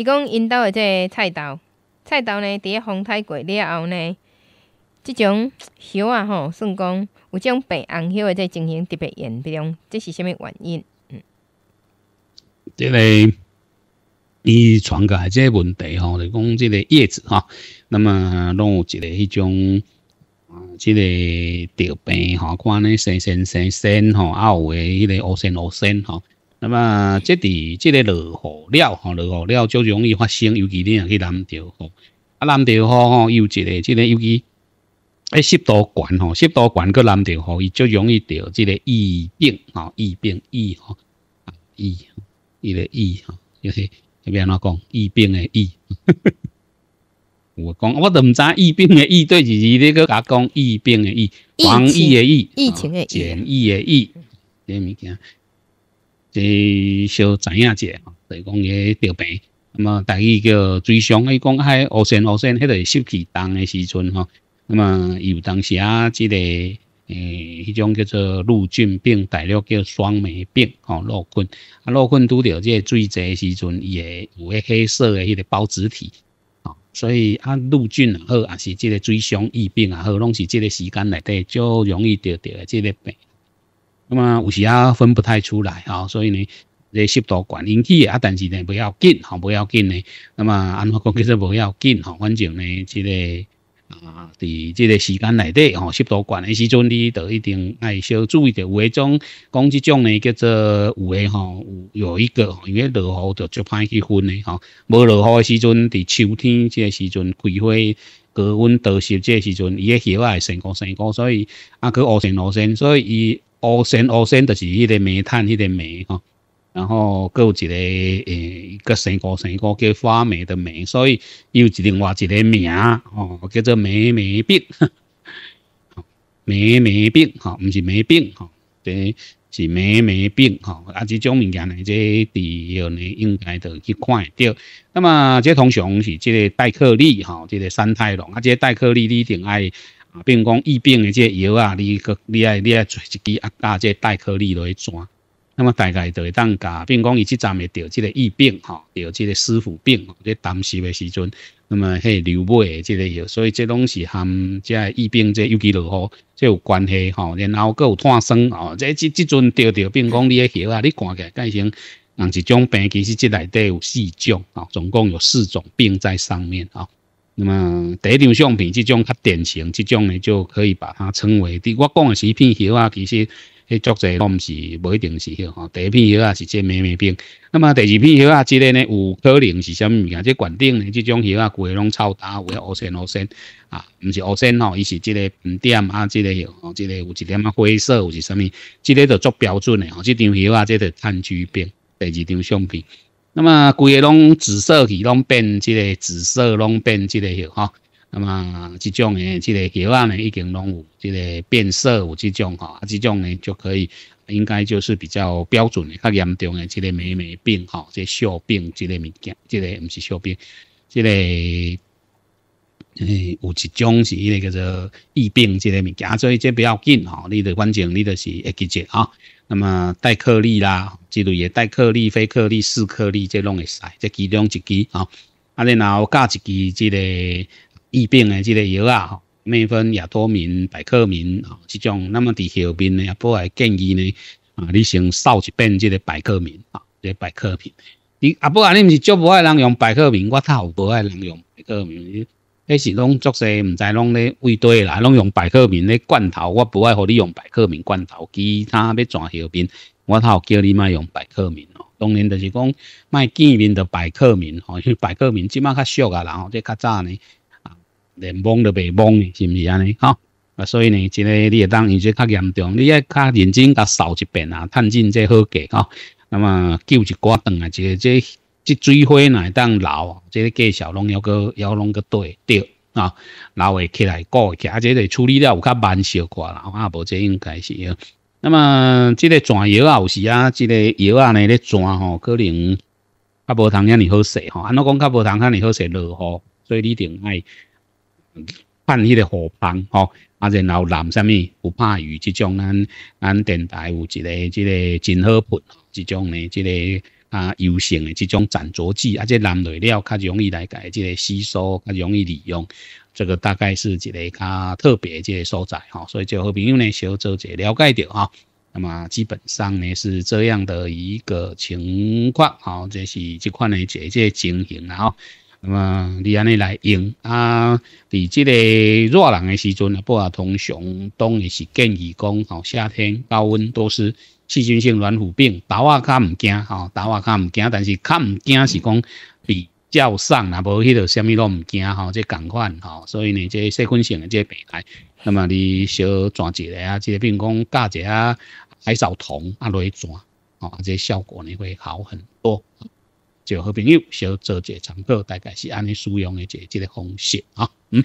伊讲因兜的个菜豆，菜豆呢，伫咧风太过了后呢，即种叶啊吼，算讲有种白叶而即个情形特别严重，这是虾物原因？嗯，个伊传个问题吼，就讲即个叶子吼，那么拢有一个迄种啊，这个得病吼，看咧生生生生吼，也有诶迄个恶生恶生吼。那么，即里即个落雨了，吼，落雨了就容易发生，尤其你若去南吼，啊南调吼，又一个即个尤其，哎湿度高吼，湿度高去南调吼，伊就容易得即个疫病，吼疫病疫吼疫，伊个疫吼，就是那边哪讲疫病的疫，我讲我都唔知疫病的疫对就是那个阿讲疫病的疫，防疫的疫，疫情的疫，检疫的疫，啲物件。诶，小知影者吼，就讲伊得病，那么大意叫追伤，伊讲海乌线乌线，迄个湿气重的时阵吼，那么有当时啊，即个诶，迄种叫做陆菌病，大陆叫霜霉病吼，落菌啊，落菌拄着即个水侪时阵，伊会有迄个黑色的迄个孢子体，所以啊，陆菌也好，也是即个水箱疫病也好，拢是即个时间内底最容易得得的即个病。那么有时啊分不太出来啊，所以呢，这湿度管引起啊，但是呢不要紧，哈，不要紧呢。那么安怎讲其实不要紧，哈，反正呢，即个啊，伫即个时间内底，哈，湿度管的时阵，你都一定爱小注意的。有迄种讲即种呢，叫做有诶，吼，有有一个，因为落雨就就歹去分的哈。无落雨的时阵，伫秋天即个时阵，开花高温潮湿即个时阵，伊叶也会成功成功，所以啊，佮乌成乌成，所以伊。乌仙乌仙就是迄个煤炭迄个煤吼然后佫有一个诶佫生哥生哥叫花美的美所以伊有另外一个名吼叫做梅梅病呵梅梅病吼毋是梅病吼即、这是梅梅病吼啊即种物件呢即个伫许呢应该著去看会着那么这通常是即个戴克利吼即个三太龙啊即个戴克利你一定爱。啊，比如讲疫病的这药啊，你个你爱你爱做一支啊，加这带颗粒来抓，那么大概就会当加，比如讲，伊即站会得这个疫病吼，钓这个湿腐病你在当时的时候，那么个流脉的这个药，所以这拢是含这疫病这尤其落好，这有关系吼，然后佫有碳酸哦，这这这阵得钓，比如讲你的药啊，你看起来改成哪一种病，其实这内底有四种啊，总共有四种病在上面啊。那么第一张相片，这种较典型，这种呢就可以把它称为。我讲的是一片叶啊，其实，诶，作者拢是不一定，是吼。第一片叶啊是真霉霉病。那么第二片叶啊之类呢，有可能是什么物事这即肯定呢，这种叶啊，果拢超大，有乌心乌心啊，唔是乌心吼，伊是这个唔掂啊，即个叶，即个有一点啊灰色，有是啥物，即个就作标准的吼。这张叶啊，即得炭疽病。第二张相片。那么规个拢紫色去，拢变，即个紫色拢变，即个叶哈。那么即种诶，即个叶啊，呢已经拢有即个变色，有即种哈，即种呢就可以，应该就是比较标准诶，较严重诶，即个霉霉病哈，即小病即个物件，即个毋是小病，即个。有一种是那个叫做疫病之类物件，所以这不要紧吼。你的环境，你就是会记节啊。那么带颗粒啦，之类也带颗粒、非颗粒、四颗粒，这拢会使。这其中一支啊，啊，然后加一支这个疫病的这个药啊，哈，美芬亚托明、百克明啊，这种。那么在后面呢，阿波也建议呢，啊，你先扫一遍这个百克明啊，这百克明。你啊，不然你不是就无爱人用百克明？我好无爱人用百克明。迄是拢作势，毋知拢咧胃底啦，拢用百克明咧罐头。我不爱互你用百克明罐头，其他要怎后边？我头叫你卖用百克明哦。当然就是讲，卖见面就百克明哦，因为百克明即卖较俗啊，然后即较早呢，啊，连蒙都袂蒙的，是毋是安尼？哈，啊，所以呢，即个你也当，而且较严重，你也较认真，甲扫一遍啊，趁尽即好个哈。那么救一寡顿啊，即个即。即水花乃当老，即个计小拢要个要拢个对对啊，老会起来会起，啊，即个处理了有较慢小寡啦。啊，无即应该是。那么即个转摇啊有时啊，即个摇啊那咧转吼，可能较无通然你好势吼，安尼讲较无通然你好势落雨，所以你定爱看迄个雨崩吼，啊然后淋啥物不怕雨即种咱咱电台有一个即个真好盘即种呢，即个。啊，油性诶，即种粘着剂，啊，即蓝类料较容易来改，即个吸收，较容易利用，这个大概是一个较特别即个所在吼。所以就好朋友呢，小周姐了解着哈。那么基本上呢是这样的一个情况，好，这是这款诶一即情形啊。那么你安尼来用啊，伫即个热人诶时阵啊，不啊通常当然是建议讲，好夏天高温多是细菌性软腐病，豆啊较唔惊吼，豆啊较唔惊，但是较唔惊是讲比较上啦，无迄条啥物都唔惊吼，即共款吼，所以呢，即细菌性的即病害，那么你小抓一下，即个，病如讲加一下海藻酮啊落去抓，哦，即效果呢会好很多。就好朋友小做个参考，大概是安尼使用的这即个方式啊，嗯。